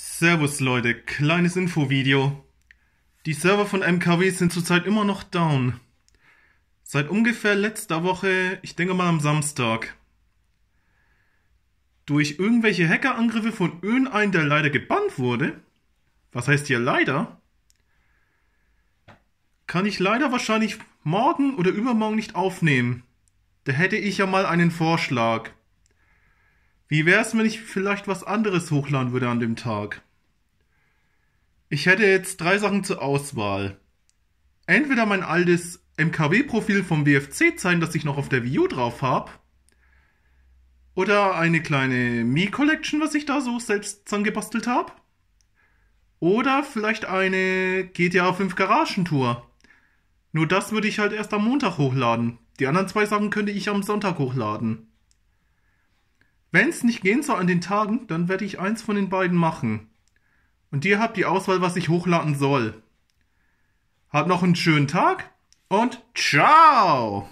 Servus Leute, kleines Infovideo. Die Server von MKW sind zurzeit immer noch down. Seit ungefähr letzter Woche, ich denke mal am Samstag. Durch irgendwelche Hackerangriffe von irgendeinem, der leider gebannt wurde, was heißt hier leider, kann ich leider wahrscheinlich morgen oder übermorgen nicht aufnehmen. Da hätte ich ja mal einen Vorschlag. Wie wäre es, wenn ich vielleicht was anderes hochladen würde an dem Tag? Ich hätte jetzt drei Sachen zur Auswahl. Entweder mein altes MKW-Profil vom WFC zeigen, das ich noch auf der Wii U drauf habe. Oder eine kleine mii collection was ich da so selbst zusammengebastelt habe. Oder vielleicht eine GTA 5 Garagentour. Nur das würde ich halt erst am Montag hochladen. Die anderen zwei Sachen könnte ich am Sonntag hochladen. Wenn es nicht gehen soll an den Tagen, dann werde ich eins von den beiden machen. Und ihr habt die Auswahl, was ich hochladen soll. Habt noch einen schönen Tag und ciao!